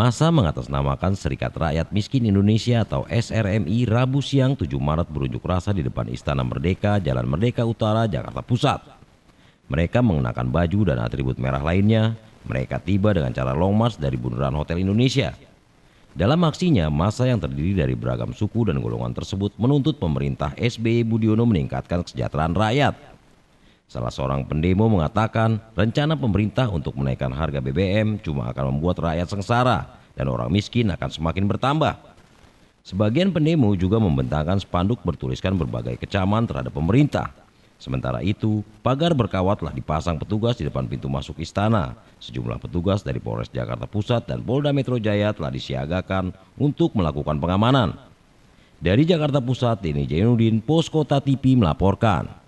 Masa mengatasnamakan Serikat Rakyat Miskin Indonesia atau SRMI Rabu siang 7 Maret berunjuk rasa di depan Istana Merdeka, Jalan Merdeka Utara, Jakarta Pusat. Mereka mengenakan baju dan atribut merah lainnya. Mereka tiba dengan cara long march dari Bundaran Hotel Indonesia. Dalam aksinya, masa yang terdiri dari beragam suku dan golongan tersebut menuntut pemerintah SBY e Budiono meningkatkan kesejahteraan rakyat Salah seorang pendemo mengatakan rencana pemerintah untuk menaikkan harga BBM cuma akan membuat rakyat sengsara dan orang miskin akan semakin bertambah. Sebagian pendemo juga membentangkan spanduk bertuliskan berbagai kecaman terhadap pemerintah. Sementara itu, pagar berkawat telah dipasang petugas di depan pintu masuk istana. Sejumlah petugas dari Polres Jakarta Pusat dan Polda Metro Jaya telah disiagakan untuk melakukan pengamanan. Dari Jakarta Pusat, ini Pos Poskota TV melaporkan.